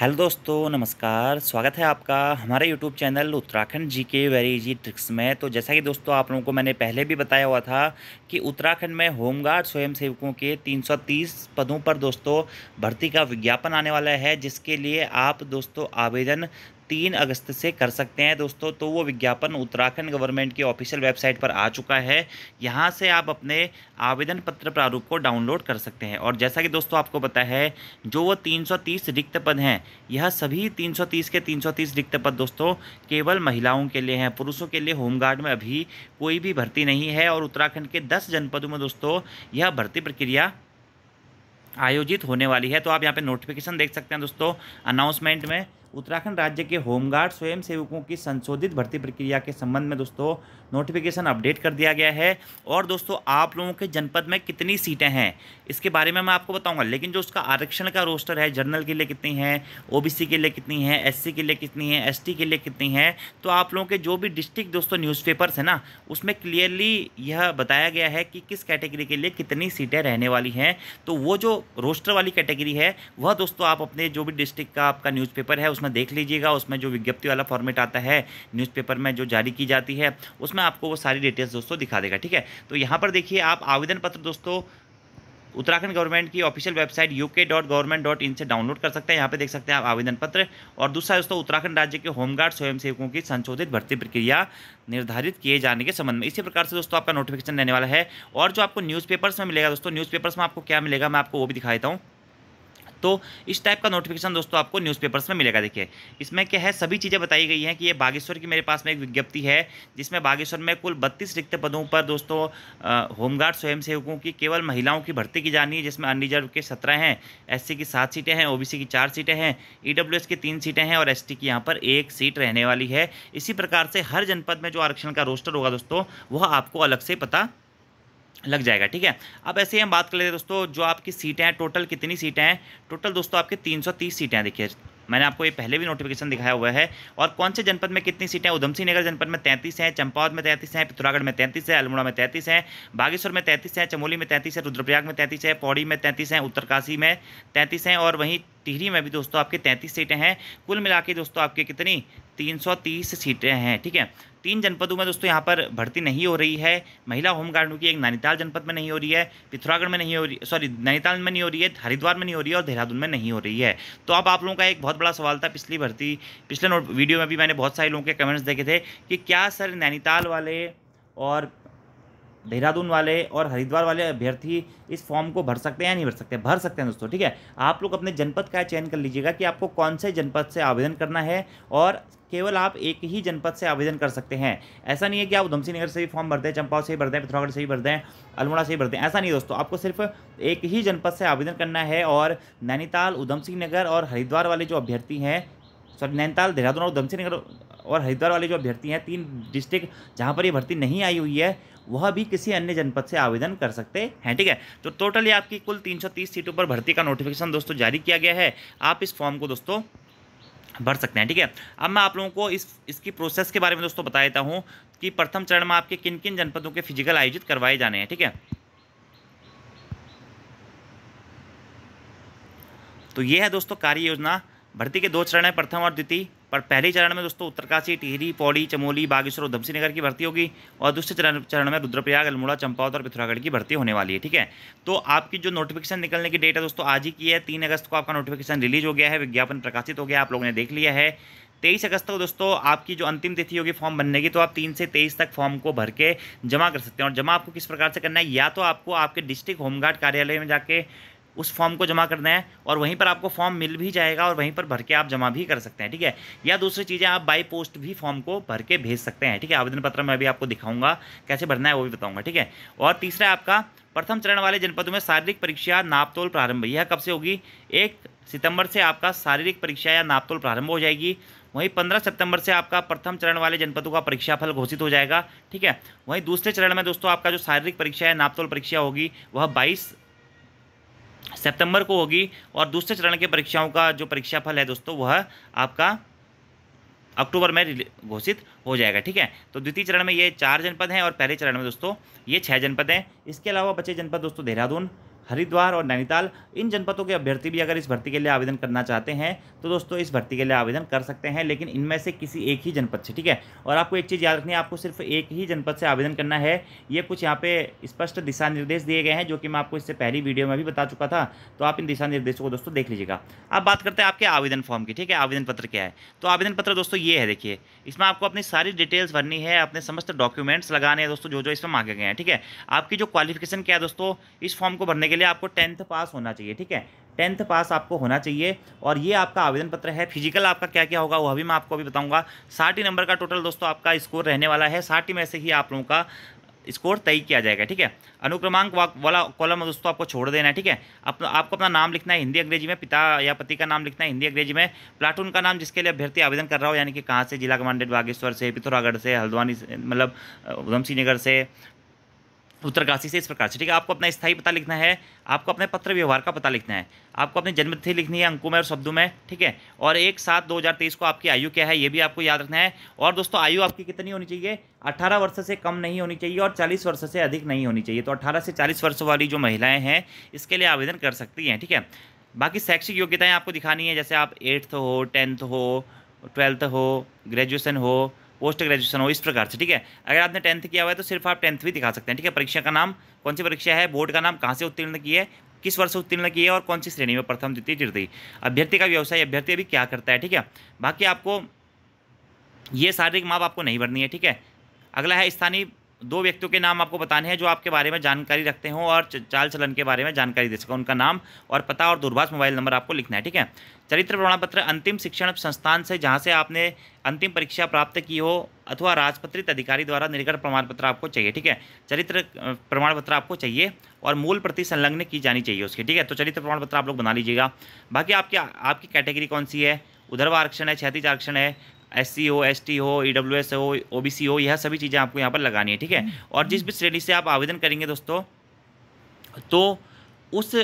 Hello दोस्तों नमस्कार स्वागत है आपका हमारे यूट्यूब चैनल उत्तराखंड जी के वेरी इजी ट्रिक्स में तो जैसा कि दोस्तों आप लोगों को मैंने पहले भी बताया हुआ था कि उत्तराखंड में होमगार्ड स्वयंसेवकों के 330 पदों पर दोस्तों भर्ती का विज्ञापन आने वाला है जिसके लिए आप दोस्तों आवेदन तीन अगस्त से कर सकते हैं दोस्तों तो वो विज्ञापन उत्तराखंड गवर्नमेंट की ऑफिशियल वेबसाइट पर आ चुका है यहाँ से आप अपने आवेदन पत्र प्रारूप को डाउनलोड कर सकते हैं और जैसा कि दोस्तों आपको पता है जो वो 330 रिक्त पद हैं यह सभी 330 के 330 रिक्त पद दोस्तों केवल महिलाओं के लिए हैं पुरुषों के लिए होमगार्ड में अभी कोई भी भर्ती नहीं है और उत्तराखंड के दस जनपदों में दोस्तों यह भर्ती प्रक्रिया आयोजित होने वाली है तो आप यहाँ पे नोटिफिकेशन देख सकते हैं दोस्तों अनाउंसमेंट में उत्तराखंड राज्य के होमगार्ड स्वयं सेवकों की संशोधित भर्ती प्रक्रिया के संबंध में दोस्तों नोटिफिकेशन अपडेट कर दिया गया है और दोस्तों आप लोगों के जनपद में कितनी सीटें हैं इसके बारे में मैं आपको बताऊंगा लेकिन जो उसका आरक्षण का रोस्टर है जनरल के लिए कितनी है ओबीसी के लिए कितनी है एससी के लिए कितनी है एसटी के लिए कितनी है तो आप लोगों के जो भी डिस्ट्रिक्ट दोस्तों न्यूज़पेपर्स है ना उसमें क्लियरली यह बताया गया है कि किस कैटेगरी के लिए कितनी सीटें रहने वाली हैं तो वो जो रोस्टर वाली कैटेगरी है वह दोस्तों आप अपने जो भी डिस्ट्रिक्ट का आपका न्यूज़पेपर है उसमें उसमें देख लीजिएगा उसमें जो विज्ञप्ति वाला फॉर्मेट आता है न्यूज़पेपर में जो जारी की जाती है उसमें आपको वो सारी डिटेल्स दोस्तों दिखा देगा ठीक है तो यहाँ पर देखिए आप आवेदन पत्र दोस्तों उत्तराखंड गवर्नमेंट की official website U K dot government dot in से डाउनलोड कर सकते हैं यहाँ पे देख सकते हैं आप आवेदन पत्र और दूसरा दोस्तों उत्तराखंड राज्य के होमगार्ड स्वयंसेवकों की संशोधित भर्ती प्रक्रिया निर्धारित किए जाने के संबंध में इसी प्रकार से दोस्तों आपका नोटिफिकेशन देने वाला है और जो आपको न्यूज़ में मिलेगा दोस्तों न्यूज़ में आपको क्या मिलेगा मैं आपको वो भी दिखा देता हूँ तो इस टाइप का नोटिफिकेशन दोस्तों आपको न्यूज़पेपर्स में मिलेगा देखिए इसमें क्या है सभी चीज़ें बताई गई हैं कि ये बागेश्वर की मेरे पास में एक विज्ञप्ति है जिसमें बागेश्वर में कुल बत्तीस रिक्त पदों पर दोस्तों होमगार्ड स्वयंसेवकों की केवल महिलाओं की भर्ती की जानी है जिसमें अनरिजर्व के सत्रह हैं एस की सात सीटें हैं ओबीसी की चार सीटें हैं ई e की तीन सीटें हैं और एस की यहाँ पर एक सीट रहने वाली है इसी प्रकार से हर जनपद में जो आरक्षण का रोस्टर होगा दोस्तों वह आपको अलग से पता लग जाएगा ठीक है अब ऐसे ही हम बात कर लेते हैं दोस्तों जो आपकी सीटें हैं टोटल कितनी सीटें हैं टोटल दोस्तों आपके 330 सीटें हैं देखिए मैंने आपको ये पहले भी नोटिफिकेशन दिखाया हुआ है और कौन से जनपद में कितनी सीटें हैं उधमसिंह नगर जनपद में तैंतीस हैं चंपावत में तैंतीस हैं पिथौरागढ़ में तैंतीस है अल्मोड़ा में तैंतीस हैं बागेश्वर में तैंतीस हैं चमोली में तैंतीस है रुद्रप्रयाग में तैंतीस है पौड़ी में तैंतीस हैं उत्तरकाशी में तैंतीस हैं और वहीं टिहरी में भी दोस्तों आपके तैंतीस सीटें हैं कुल मिला दोस्तों आपके कितनी तीन सीटें हैं ठीक है तीन जनपदों में दोस्तों यहाँ पर भर्ती नहीं हो रही है महिला होमगार्डों की एक नैनीताल जनपद में नहीं हो रही है पिथौरागढ़ में नहीं हो रही सॉरी नैनीताल में नहीं हो रही है हरिद्वार में नहीं हो रही है और देहरादून में नहीं हो रही है तो अब आप लोगों का एक बहुत बड़ा सवाल था पिछली भर्ती पिछले वीडियो में भी मैंने बहुत सारे लोगों के कमेंट्स देखे थे कि क्या सर नैनीताल वाले और देहरादून वाले और हरिद्वार वाले अभ्यर्थी इस फॉर्म को भर सकते हैं या नहीं भर सकते भर सकते हैं दोस्तों ठीक है आप लोग अपने जनपद का चयन कर लीजिएगा कि आपको कौन से जनपद से आवेदन करना है और केवल आप एक ही जनपद से आवेदन कर सकते हैं ऐसा नहीं है कि आप उधमसी नगर से भी फॉर्म भरते हैं चंपावत से ही भरते हैं पिथौरागढ़ से ही भरते हैं अल्मोड़ा से ही भरते हैं ऐसा नहीं दोस्तों आपको सिर्फ एक ही जनपद से आवेदन करना है और नैनीताल उधमसिंह नगर और हरिद्वार वाले जो अभ्यर्थी हैं सॉरी नैनीताल देहरादून और उधमसिंह नगर और हरिद्वार वाले जो अभ्यर्थी हैं तीन डिस्ट्रिक्ट जहाँ पर ये भर्ती नहीं आई हुई है वह भी किसी अन्य जनपद से आवेदन कर सकते हैं ठीक है तो टोटली आपकी कुल 330 सीटों पर भर्ती का नोटिफिकेशन दोस्तों जारी किया गया है आप इस फॉर्म को दोस्तों भर सकते हैं ठीक है अब मैं आप लोगों को इस इसकी प्रोसेस के बारे में दोस्तों बता देता हूँ कि प्रथम चरण में आपके किन किन जनपदों के फिजिकल आयोजित करवाए जाने हैं ठीक है तो ये है दोस्तों कार्य योजना भर्ती के दो चरण हैं प्रथम और द्वितीय पर पहले चरण में दोस्तों उत्तरकाशी टिहरी पौड़ी चमोली बागेश्वर और धमसी नगर की भर्ती होगी और दूसरे चरण चरण में रुद्रप्रयाग अल्मोड़ा चंपावत और पिथौरागढ़ की भर्ती होने वाली है ठीक है तो आपकी जो नोटिफिकेशन निकलने की डेट है दोस्तों आज ही की है तीन अगस्त को आपका नोटिफिकेशन रिलीज हो गया है विज्ञापन प्रकाशित हो गया आप लोगों ने देख लिया है तेईस अगस्त को दोस्तों आपकी जो अंतिम तिथि होगी फॉर्म बनने की तो आप तीन से तेईस तक फॉर्म को भर के जमा कर सकते हैं और जमा आपको किस प्रकार से करना है या तो आपको आपके डिस्ट्रिक्ट होमगार्ड कार्यालय में जाके उस फॉर्म को जमा करना है और वहीं पर आपको फॉर्म मिल भी जाएगा और वहीं पर भर के आप जमा भी कर सकते हैं ठीक है या दूसरी चीज़ें आप बाई पोस्ट भी फॉर्म को भर के भेज सकते हैं ठीक है आवेदन पत्र मैं अभी आपको दिखाऊंगा कैसे भरना है वो भी बताऊंगा ठीक है और तीसरा आपका प्रथम चरण वाले जनपदों में शारीरिक परीक्षा नापतोल प्रारंभ यह कब से होगी एक सितंबर से आपका शारीरिक परीक्षा या नापतोल प्रारंभ हो जाएगी वहीं 15 सितंबर से आपका प्रथम चरण वाले जनपदों का परीक्षाफल घोषित हो जाएगा ठीक है वहीं दूसरे चरण में दोस्तों आपका जो शारीरिक परीक्षा है नापतोल परीक्षा होगी वह 22 सितंबर को होगी और दूसरे चरण के परीक्षाओं का जो परीक्षाफल है दोस्तों वह आपका अक्टूबर में घोषित हो जाएगा ठीक है तो द्वितीय चरण में ये चार जनपद हैं और पहले चरण में दोस्तों ये छः जनपद हैं इसके अलावा बचे जनपद दोस्तों देहरादून हरिद्वार और नैनीताल इन जनपदों के अभ्यर्थी भी अगर इस भर्ती के लिए आवेदन करना चाहते हैं तो दोस्तों इस भर्ती के लिए आवेदन कर सकते हैं लेकिन इनमें से किसी एक ही जनपद से ठीक है और आपको एक चीज़ याद रखनी है आपको सिर्फ एक ही जनपद से आवेदन करना है ये कुछ यहाँ पे स्पष्ट दिशा निर्देश दिए गए हैं जो कि मैं आपको इससे पहली वीडियो में भी बता चुका था तो आप इन दिशा निर्देशों को दोस्तों देख लीजिएगा अब बात करते हैं आपके आवेदन फॉर्म की ठीक है आवेदन पत्र क्या है तो आवेदन पत्र दोस्तों ये है देखिए इसमें आपको अपनी सारी डिटेल्स भरनी है अपने समस्त डॉक्यूमेंट्स लगाने हैं दोस्तों जो जो इसमें मांगे गए हैं ठीक है आपकी जो क्वालिफिकेशन क्या है दोस्तों इस फॉर्म को भरने के के लिए आपको टेंथ पास होना चाहिए ठीक है टेंथ पास आपको होना चाहिए और ये आपका आवेदन पत्र है फिजिकल आपका क्या क्या होगा वह भी मैं आपको अभी बताऊंगा साठ ही नंबर का टोटल दोस्तों आपका स्कोर रहने वाला है साठ ही में से ही आप लोगों का स्कोर तय किया जाएगा ठीक है अनुक्रमांक वाला कॉलम दोस्तों आपको छोड़ देना है ठीक है अपना आपको अपना नाम लिखना है हिंदी अंग्रेजी में पिता या पति का नाम लिखना है हिंदी अंग्रेजी में प्लाटून का नाम जिसके लिए अभ्यर्थी आवेदन कर रहा हो यानी कि कहाँ से जिला कमांडेंट बागेश्वर से पिथौरागढ़ से हल्द्वानी मतलब उधमसिंह नगर से उत्तरकाशी से इस प्रकार से ठीक है आपको अपना स्थायी पता लिखना है आपको अपने पत्र व्यवहार का पता लिखना है आपको अपनी जन्मतिथि लिखनी है अंकों में और शब्दों में ठीक है और एक सात दो हज़ार तेईस को आपकी आयु क्या है ये भी आपको याद रखना है और दोस्तों आयु आपकी कितनी होनी चाहिए अट्ठारह वर्ष से कम नहीं होनी चाहिए और चालीस वर्ष से अधिक नहीं होनी चाहिए तो अट्ठारह से चालीस वर्ष वाली जो महिलाएँ हैं इसके लिए आवेदन कर सकती हैं ठीक है बाकी शैक्षिक योग्यताएँ आपको दिखानी है जैसे आप एट्थ हो टेंथ हो ट्वेल्थ हो ग्रेजुएसन हो पोस्ट ग्रेजुएशन हो इस प्रकार से ठीक है अगर आपने टेंथ किया हुआ है तो सिर्फ आप टेंथ भी दिखा सकते हैं ठीक है परीक्षा का नाम कौन सी परीक्षा है बोर्ड का नाम कहाँ से उत्तीर्ण की है किस वर्ष उत्तीर्ण की है और कौन सी श्रेणी में प्रथम द्वितीय तृतीय अभ्यर्थी का व्यवसाय अभ्यर्थी अभी क्या करता है ठीक है बाकी आपको ये शारीरिक माप आपको नहीं भरनी है ठीक है अगला है स्थानीय दो व्यक्तियों के नाम आपको बताने हैं जो आपके बारे में जानकारी रखते हों और चाल चलन के बारे में जानकारी दे सकें उनका नाम और पता और दूरभाष मोबाइल नंबर आपको लिखना है ठीक है चरित्र प्रमाण पत्र अंतिम शिक्षण संस्थान से जहाँ से आपने अंतिम परीक्षा प्राप्त की हो अथवा राजपत्रित अधिकारी द्वारा निर्गत प्रमाण पत्र आपको चाहिए ठीक है चरित्र प्रमाण पत्र आपको चाहिए और मूल प्रति संलग्न की जानी चाहिए उसकी ठीक है तो चरित्र प्रमाण पत्र आप लोग बना लीजिएगा बाकी आपके आपकी कैटेगरी कौन सी है उधरवा आरक्षण है क्षतिज आरक्षण है एस सी हो एस टी हो ई डब्ल्यू एस हो ओ बी सी हो यह सभी चीज़ें आपको यहाँ पर लगानी है ठीक है हम्म। और जिस भी श्रेणी से आप आवेदन करेंगे दोस्तों तो उस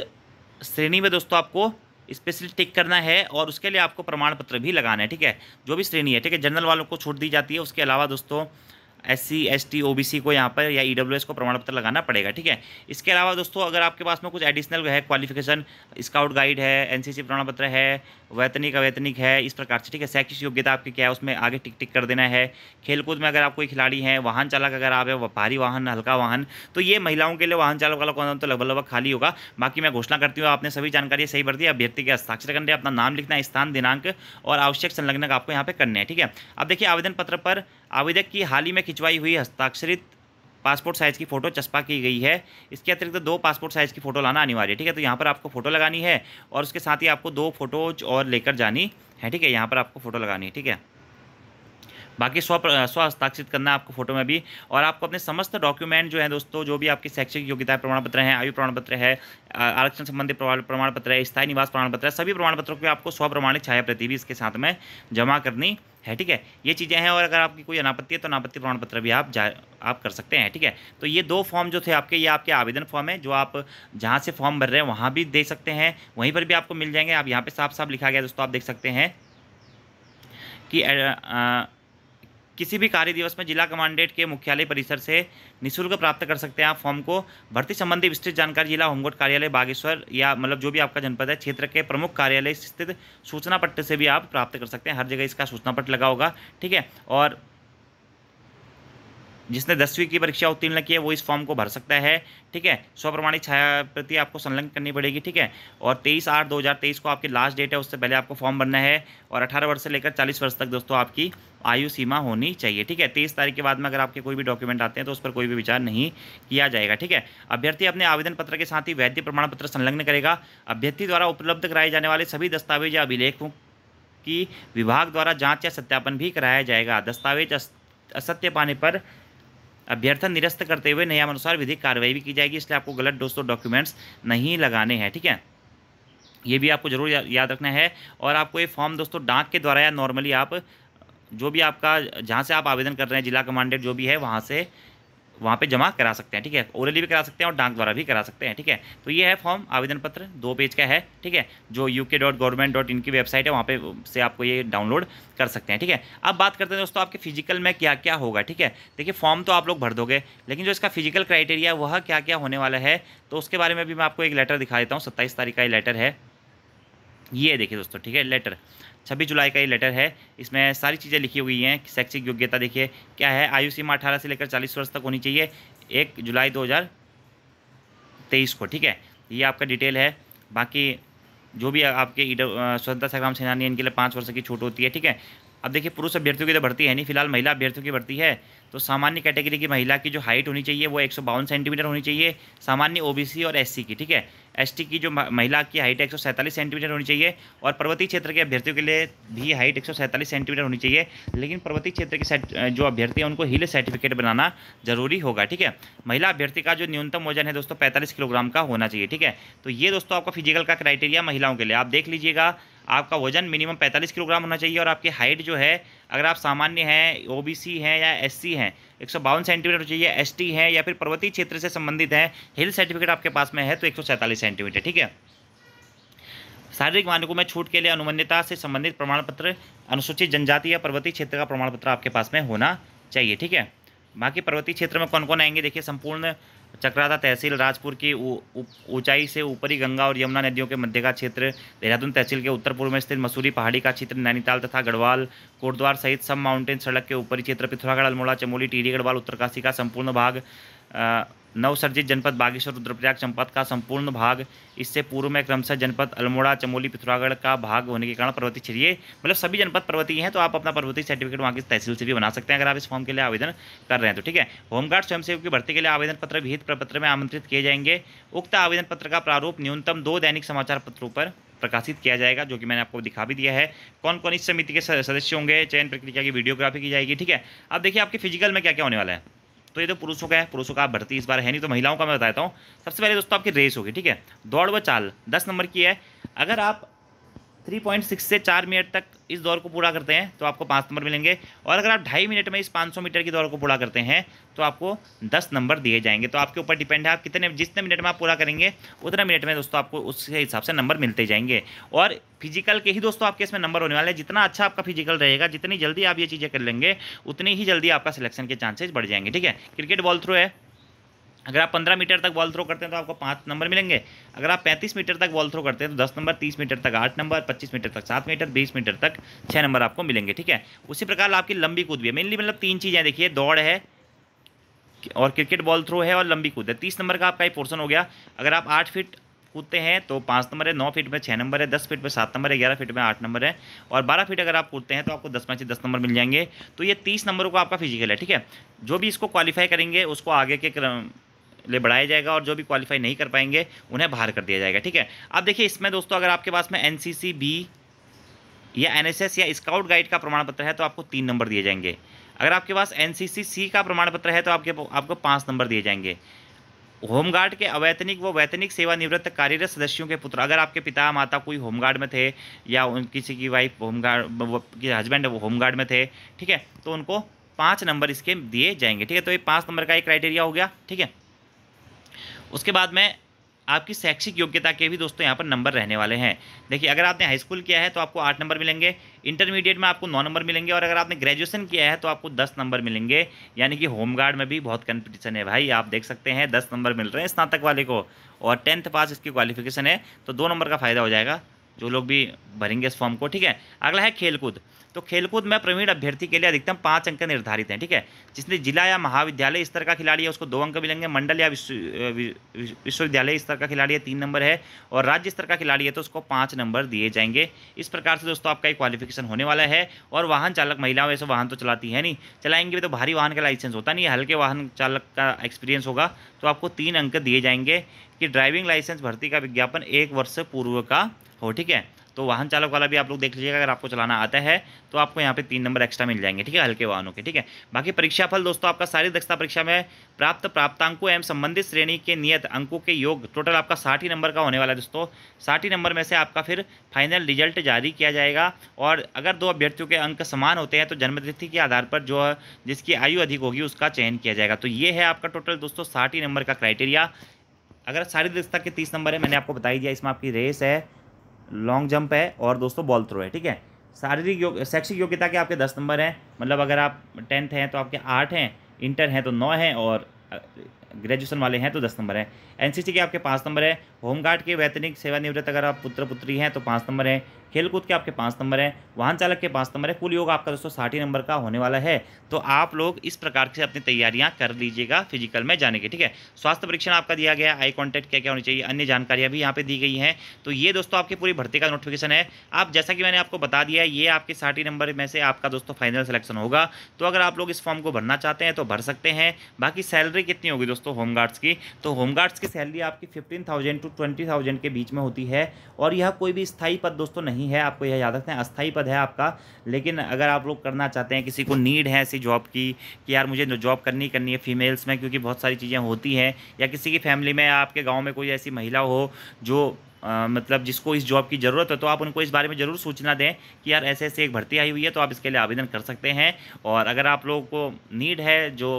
श्रेणी में दोस्तों आपको स्पेशली टिक करना है और उसके लिए आपको प्रमाण पत्र भी लगाना है ठीक है जो भी श्रेणी है ठीक है जनरल वालों को छूट दी जाती है उसके अलावा दोस्तों S C S T O B C को यहाँ पर या ई डब्ल्यू एस को प्रमाण पत्र लगाना पड़ेगा ठीक है इसके अलावा दोस्तों अगर आपके पास में कुछ एडिशनल है क्वालिफिकेशन स्काउट गाइड है एन सी सी प्रमाण पत्र है वैतनिक अवैतनिक है इस प्रकार से ठीक है शैक्षिक योग्यता आपकी क्या है उसमें आगे टिक टिक कर देना है खेलकूद में अगर आप कोई खिलाड़ी हैं वाहन चालक अगर आप हैं भारी वाहन हल्का वाहन तो ये महिलाओं के लिए वाहन चालक वाला कौन तो लगभग लगभग खाली होगा बाकी मैं घोषणा करती हूँ आपने सभी जानकारी सही भर दी अभ्यर्थी के हस्ताक्षर करने अपना नाम लिखना स्थान दिनांक और आवश्यक संलग्नक आपको यहाँ पर करने हैं ठीक है अब देखिए आवेदन पत्र पर आवेदक की हाल ही में खिंचवाई हुई हस्ताक्षरित पासपोर्ट साइज़ की फ़ोटो चस्पा की गई है इसके अतिरिक्त तो दो पासपोर्ट साइज़ की फ़ोटो लाना अनिवार्य है ठीक है तो यहाँ पर आपको फ़ोटो लगानी है और उसके साथ ही आपको दो फ़ोटोज और लेकर जानी है ठीक है यहाँ पर आपको फ़ोटो लगानी है ठीक है बाकी स्व स्व हस्ताक्षरित करना है आपको फोटो में भी और आपको अपने समस्त डॉक्यूमेंट जो है दोस्तों जो भी आपकी शैक्षिक योग्यता प्रमाण पत्र है आयु प्रमाण पत्र है आरक्षण संबंधी प्रमाण पत्र है स्थायी निवास प्रमाण पत्र है सभी प्रमाण पत्रों को आपको स्व प्रमाणित छाया प्रति भी इसके साथ में जमा करनी है ठीक है ये चीज़ें हैं और अगर आपकी कोई अनापत्ति है तो अनापत्ति प्रमाण पत्र भी आप जा आप कर सकते हैं ठीक है तो ये दो फॉर्म जो थे आपके ये आपके आवेदन फॉर्म है जो आप जहाँ से फॉर्म भर रहे हैं वहाँ भी दे सकते हैं वहीं पर भी आपको मिल जाएंगे आप यहाँ पर साफ साफ लिखा गया दोस्तों आप देख सकते हैं कि आ, आ, किसी भी कार्य दिवस में जिला कमांडेंट के मुख्यालय परिसर से निःशुल्क प्राप्त कर सकते हैं आप फॉर्म को भर्ती संबंधी विस्तृत जानकारी जिला होमगार्ड कार्यालय बागेश्वर या मतलब जो भी आपका जनपद है क्षेत्र के प्रमुख कार्यालय स्थित सूचना पट्ट से भी आप प्राप्त कर सकते हैं हर जगह इसका सूचना पट्ट लगा होगा ठीक है और जिसने दसवीं की परीक्षा उत्तीर्ण की है वो इस फॉर्म को भर सकता है ठीक है स्वप्रमाणित छाया प्रति आपको संलग्न करनी पड़ेगी ठीक है और तेईस आठ दो हज़ार तेईस को आपकी लास्ट डेट है उससे पहले आपको फॉर्म भरना है और अठारह वर्ष से लेकर चालीस वर्ष तक दोस्तों आपकी आयु सीमा होनी चाहिए ठीक है तेईस तारीख के बाद में अगर आपके कोई भी डॉक्यूमेंट आते हैं तो उस पर कोई भी विचार नहीं किया जाएगा ठीक है अभ्यर्थी अपने आवेदन पत्र के साथ ही वैद्य प्रमाण पत्र संलग्न करेगा अभ्यर्थी द्वारा उपलब्ध कराए जाने वाले सभी दस्तावेज या अभिलेखों की विभाग द्वारा जाँच या सत्यापन भी कराया जाएगा दस्तावेज असत्य पाने पर अभ्यर्थन निरस्त करते हुए नियमानुसार विधिक कार्रवाई भी की जाएगी इसलिए आपको गलत दोस्तों डॉक्यूमेंट्स नहीं लगाने हैं ठीक है ये भी आपको जरूर याद रखना है और आपको ये फॉर्म दोस्तों डाक के द्वारा या नॉर्मली आप जो भी आपका जहाँ से आप आवेदन कर रहे हैं जिला कमांडेंट जो भी है वहाँ से वहाँ पे जमा करा सकते हैं ठीक है ओरली भी करा सकते हैं और डाक द्वारा भी करा सकते हैं ठीक है तो ये है फॉर्म आवेदन पत्र दो पेज का है ठीक है जो you K dot government dot in की वेबसाइट है वहाँ पे से आपको ये डाउनलोड कर सकते हैं ठीक है अब बात करते हैं दोस्तों आपके फिजिकल में क्या क्या होगा ठीक है देखिए फॉर्म तो आप लोग भर दोगे लेकिन जो इसका फिजिकल क्राइटेरिया वह क्या क्या होने वाला है तो उसके बारे में भी मैं आपको एक लेटर दिखा देता हूँ सत्ताईस तारीख का ये लेटर है ये देखिए दोस्तों ठीक है लेटर छब्बीस जुलाई का ये लेटर है इसमें सारी चीज़ें लिखी हुई हैं शैक्षिक योग्यता देखिए क्या है आयु सीमा अठारह से लेकर चालीस वर्ष तक होनी चाहिए एक जुलाई दो को ठीक है ये आपका डिटेल है बाकी जो भी आपके स्वतंत्रता संग्राम सेनानी इनके लिए पाँच वर्ष की छूट होती है ठीक है अब देखिए पुरुष अभ्यर्थियों की तो भर्ती है नहीं फिलहाल महिला अभ्यर्थियों की भर्ती है तो सामान्य कैटेगरी की महिला की जो हाइट होनी चाहिए वो एक सेंटीमीटर होनी चाहिए सामान्य ओबीसी और एससी की ठीक है एसटी की जो महिला की हाइट एक सेंटीमीटर होनी चाहिए और पर्वतीय क्षेत्र के अभ्यर्थियों के लिए भी हाइट एक सेंटीमीटर होनी चाहिए लेकिन पर्वतीय क्षेत्र के जो अभ्यर्थी हैं उनको हिल सर्टिफिकेट बनाना जरूरी होगा ठीक है महिला अभ्यर्थी का जो न्यूनतम वजन है दोस्तों पैंतालीस किलोग्राम का होना चाहिए ठीक है तो ये दोस्तों आपका फिजिकल का क्राइटेरिया महिलाओं के लिए आप देख लीजिएगा आपका वजन मिनिमम 45 किलोग्राम होना चाहिए और आपकी हाइट जो है अगर आप सामान्य हैं ओबीसी हैं या एससी हैं एक सेंटीमीटर चाहिए एसटी हैं या फिर पर्वतीय क्षेत्र से संबंधित हैं हिल सर्टिफिकेट आपके पास में है तो एक सेंटीमीटर ठीक है शारीरिक मानकों में छूट के लिए अनुमन्यता से संबंधित प्रमाण पत्र अनुसूचित जनजाति या पर्वतीय क्षेत्र का प्रमाण पत्र आपके पास में होना चाहिए ठीक है बाकी पर्वतीय क्षेत्र में कौन कौन आएंगे देखिए संपूर्ण चक्राता तहसील राजपुर की ऊंचाई से ऊपरी गंगा और यमुना नदियों के मध्य का क्षेत्र देहरादून तहसील के उत्तर पूर्व में स्थित मसूरी पहाड़ी का क्षेत्र नैनीताल तथा गढ़वाल कोटद्वार सहित सब माउंटेन सड़क के ऊपरी क्षेत्र पिथौरागढ़ अल्मोड़ा चमोली टीरी गढ़वाल उत्तरकाशी का संपूर्ण भाग नवसर्जित जनपद बागेश्वर रुद्रप्रयाग चंपत का संपूर्ण भाग इससे पूर्व में क्रमशः जनपद अल्मोड़ा चमोली पिथौरागढ़ का भाग होने के कारण पर्वतीय क्षेत्रीय मतलब सभी जनपद पर्वतीय हैं तो आप अपना पर्वतीय सर्टिफिकेट वहाँ की तहसील से भी बना सकते हैं अगर आप इस फॉर्म के लिए आवेदन कर रहे हैं तो ठीक है होमगार्ड स्वयंसेवक की भर्ती के लिए आवेदन पत्र विहित प्रपत्र में आमंत्रित किए जाएंगे उक्त आवेदन पत्र का प्रारूप न्यूनतम दो दैनिक समाचार पत्रों पर प्रकाशित किया जाएगा जो कि मैंने आपको दिखा भी दिया है कौन कौन इस समिति के सदस्य होंगे चयन प्रक्रिया की वीडियोग्राफी की जाएगी ठीक है अब देखिए आपके फिजिकल में क्या क्या होने वाला है तो ये तो पुरुषों का है पुरुषों का भर्ती इस बार है नहीं तो महिलाओं का मैं बताता हूँ सबसे पहले दोस्तों आपकी रेस होगी ठीक है दौड़ व चाल दस नंबर की है अगर आप थ्री पॉइंट सिक्स से चार मिनट तक इस दौड़ को पूरा करते हैं तो आपको पाँच नंबर मिलेंगे और अगर आप ढाई मिनट में इस पाँच सौ मीटर की दौड़ को पूरा करते हैं तो आपको दस नंबर दिए जाएंगे तो आपके ऊपर डिपेंड है आप कितने जितने मिनट में आप पूरा करेंगे उतने मिनट में दोस्तों आपको उसके हिसाब से नंबर मिलते जाएंगे और फिजिकल के ही दोस्तों आपके इसमें नंबर होने वाले हैं जितना अच्छा आपका फिजिकल रहेगा जितनी जल्दी आप ये चीज़ें कर लेंगे उतनी ही जल्दी आपका सिलेक्शन के चांसेज बढ़ जाएंगे ठीक है क्रिकेट बॉल थ्रू है अगर आप 15 मीटर तक बॉल थ्रो करते हैं तो आपको पाँच नंबर मिलेंगे अगर आप 35 मीटर तक बॉल थ्रो करते हैं तो 10 नंबर 30 मीटर तक 8 नंबर 25 मीटर तक 7 मीटर 20 मीटर तक 6 नंबर आपको मिलेंगे ठीक है उसी प्रकार आपकी लंबी कूद भी है मेनली मतलब तीन चीज़ें देखिए दौड़ है और क्रिकेट बॉल थ्रो है और लंबी कूद है तीस नंबर का आपका ही पोर्सन हो गया अगर आप आठ फीट कूदते हैं तो पाँच नंबर है नौ फीट में छः नंबर है दस फीट में सात नंबर है ग्यारह फीट में आठ नंबर है और बारह फीट अगर आप कूदते हैं तो आपको दस पाँच से दस नंबर मिल जाएंगे तो ये तीस नंबरों का आपका फिजिकल है ठीक है जो भी इसको क्वालिफाई करेंगे उसको आगे के क्रम लिए बढ़ाया जाएगा और जो भी क्वालिफाई नहीं कर पाएंगे उन्हें बाहर कर दिया जाएगा ठीक है अब देखिए इसमें दोस्तों अगर आपके पास में एन बी या एन या स्काउट गाइड का प्रमाण पत्र है तो आपको तीन नंबर दिए जाएंगे अगर आपके पास एन सी का प्रमाण पत्र है तो आपके आपको पाँच नंबर दिए जाएंगे होमगार्ड के अवैतनिक व वैतनिक सेवानिवृत्त कार्यरत सदस्यों के पुत्र अगर आपके पिता माता कोई होमगार्ड में थे या उन किसी की वाइफ होमगार्ड हस्बैंड वो होमगार्ड में थे ठीक है तो उनको पाँच नंबर इसके दिए जाएंगे ठीक है तो ये पाँच नंबर का एक क्राइटेरिया हो गया ठीक है उसके बाद में आपकी शैक्षिक योग्यता के भी दोस्तों यहाँ पर नंबर रहने वाले हैं देखिए अगर आपने हाई स्कूल किया है तो आपको आठ नंबर मिलेंगे इंटरमीडिएट में आपको नौ नंबर मिलेंगे और अगर आपने ग्रेजुएशन किया है तो आपको दस नंबर मिलेंगे यानी कि होमगार्ड में भी बहुत कंपटीशन है भाई आप देख सकते हैं दस नंबर मिल रहे हैं स्नातक वाले को और टेंथ पास इसकी क्वालिफिकेशन है तो दो नंबर का फायदा हो जाएगा जो लोग भी भरेंगे इस फॉर्म को ठीक है अगला है खेलकूद तो खेलकूद में प्रवीण अभ्यर्थी के लिए अधिकतम पाँच अंक निर्धारित हैं ठीक है जिसने जिला या महाविद्यालय स्तर का खिलाड़ी है उसको दो अंक मिलेंगे मंडल या विश्वविद्यालय स्तर का खिलाड़ी है तीन नंबर है और राज्य स्तर का खिलाड़ी है तो उसको पाँच नंबर दिए जाएंगे इस प्रकार से दोस्तों आपका एक क्वालिफिकेशन होने वाला है और वाहन चालक महिला वैसे वाहन तो चलाती है नहीं चलाएंगे भी तो भारी वाहन का लाइसेंस होता नहीं हल्के वाहन चालक का एक्सपीरियंस होगा तो आपको तीन अंक दिए जाएंगे कि ड्राइविंग लाइसेंस भर्ती का विज्ञापन एक वर्ष से पूर्व का हो ठीक है तो वाहन चालक वाला भी आप लोग देख लीजिएगा अगर आपको चलाना आता है तो आपको यहाँ पे तीन नंबर एक्स्ट्रा मिल जाएंगे ठीक है हल्के वाहनों के ठीक है बाकी परीक्षा फल दोस्तों आपका सारी दक्षता परीक्षा में प्राप्त प्राप्तांकों एवं संबंधित श्रेणी के नियत अंकों के योग टोटल आपका साठ ही नंबर का होने वाला है दोस्तों साठ ही नंबर में से आपका फिर फाइनल रिजल्ट जारी किया जाएगा और अगर दो अभ्यर्थियों के अंक समान होते हैं तो जन्मतिथि के आधार पर जो जिसकी आयु अधिक होगी उसका चयन किया जाएगा तो ये है आपका टोटल दोस्तों साठ ही नंबर का क्राइटेरिया अगर सारी रेस तक के तीस नंबर है मैंने आपको बताई दिया इसमें आपकी रेस है लॉन्ग जंप है और दोस्तों बॉल थ्रो है ठीक है शारीरिक योग शैक्षिक योग्यता के आपके दस नंबर हैं मतलब अगर आप टेंथ हैं तो आपके आठ हैं इंटर हैं तो नौ हैं और ग्रेजुएशन वाले हैं तो दस नंबर है एनसीसी के आपके पाँच नंबर है होमगार्ड के वैतनिक सेवानिवृत्त अगर आप पुत्र पुत्री हैं तो पाँच नंबर है खेलकूद के आपके पाँच नंबर है वाहन चालक के पाँच नंबर है कुल योग आपका दोस्तों साठ ही नंबर का होने वाला है तो आप लोग इस प्रकार से अपनी तैयारियाँ कर लीजिएगा फिजिकल में जाने की ठीक है स्वास्थ्य परीक्षण आपका दिया गया आई कॉन्टैक्ट क्या क्या होनी चाहिए अन्य जानकारियाँ भी यहाँ पर दी गई हैं तो ये दोस्तों आपकी पूरी भर्ती का नोटिफिकेशन है आप जैसा कि मैंने आपको बता दिया ये आपके साठ नंबर में से आपका दोस्तों फाइनल सिलेक्शन होगा तो अगर आप लोग इस फॉर्म को भरना चाहते हैं तो भर सकते हैं बाकी सैलरी कितनी होगी दोस्तों दोस्तों होमगार्ड्स की तो होमगार्ड्स की सैलरी आपकी fifteen thousand to twenty thousand के बीच में होती है और यह कोई भी स्थाई पद दोस्तों नहीं है आपको यह याद रखते हैं अस्थायी पद है आपका लेकिन अगर आप लोग करना चाहते हैं किसी को नीड है ऐसी जॉब की कि यार मुझे जॉब करनी करनी है फीमेल्स में क्योंकि बहुत सारी चीज़ें होती हैं या किसी की फैमिली में आपके गाँव में कोई ऐसी महिला हो जो आ, मतलब जिसको इस जॉब की ज़रूरत है तो आप उनको इस बारे में ज़रूर सूचना दें कि यार ऐसे ऐसे एक भर्ती आई हुई है तो आप इसके लिए आवेदन कर सकते हैं और अगर आप लोगों को नीड है जो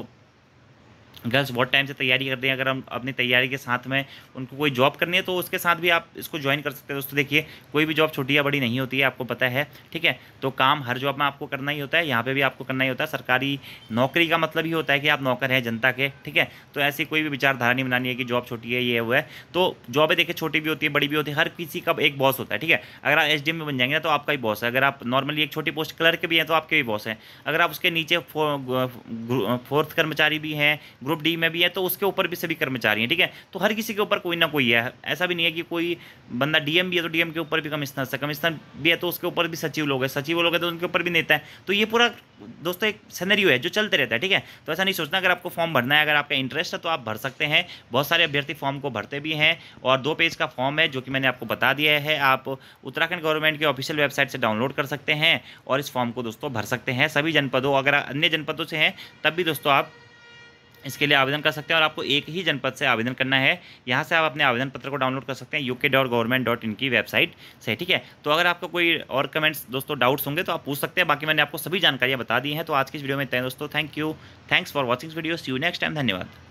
गर्ल्स बहुत टाइम से तैयारी करते हैं अगर हम अपनी तैयारी के साथ में उनको कोई जॉब करनी है तो उसके साथ भी आप इसको ज्वाइन कर सकते हैं दोस्तों देखिए कोई भी जॉब छोटी या बड़ी नहीं होती है आपको पता है ठीक है तो काम हर जॉब में आपको करना ही होता है यहाँ पे भी आपको करना ही होता है सरकारी नौकरी का मतलब ही होता है कि आप नौकर हैं जनता के ठीक है तो ऐसी कोई भी विचारधारा नहीं बनानी है कि जॉब छोटी है ये हुआ है तो जॉबें देखिए छोटी भी होती है बड़ी भी होती है हर किसी का एक बॉस होता है ठीक है अगर आप एस में बन जाएंगे तो आपका ही बॉस है अगर आप नॉर्मली एक छोटी पोस्ट क्लर्क भी हैं तो आपके भी बॉस हैं अगर आप उसके नीचे फोर्थ कर्मचारी भी हैं ग्रुप डी में भी है तो उसके ऊपर भी सभी कर्मचारी हैं ठीक है तो हर किसी के ऊपर कोई ना कोई है ऐसा भी नहीं है कि कोई बंदा डीएम भी है तो डीएम के ऊपर भी कमिश्नर से कमिश्नर भी है तो उसके ऊपर भी सचिव लोग हैं सचिव लोग हैं तो उनके ऊपर भी नेता है तो ये पूरा दोस्तों एक सनेरियो है जो चलते रहता है ठीक है तो ऐसा नहीं सोचना अगर आपको फॉर्म भरना है अगर आपका इंटरेस्ट है तो आप भर सकते हैं बहुत सारे अभ्यर्थी फॉर्म को भरते भी हैं और दो पेज का फॉर्म है जो कि मैंने आपको बता दिया है आप उत्तराखंड गवर्नमेंट के ऑफिशियल वेबसाइट से डाउनलोड कर सकते हैं और इस फॉर्म को दोस्तों भर सकते हैं सभी जनपदों अगर अन्य जनपदों से हैं तब भी दोस्तों आप इसके लिए आवेदन कर सकते हैं और आपको एक ही जनपद से आवेदन करना है यहाँ से आप अपने आवेदन पत्र को डाउनलोड कर सकते हैं UK dot government dot in की वेबसाइट से ठीक है तो अगर आपको कोई और कमेंट्स दोस्तों डाउट्स होंगे तो आप पूछ सकते हैं बाकी मैंने आपको सभी जानकारियाँ बता दी हैं तो आज की इस वीडियो में इतना दोस्तों thank you thanks for watching video see you next time धन्यवाद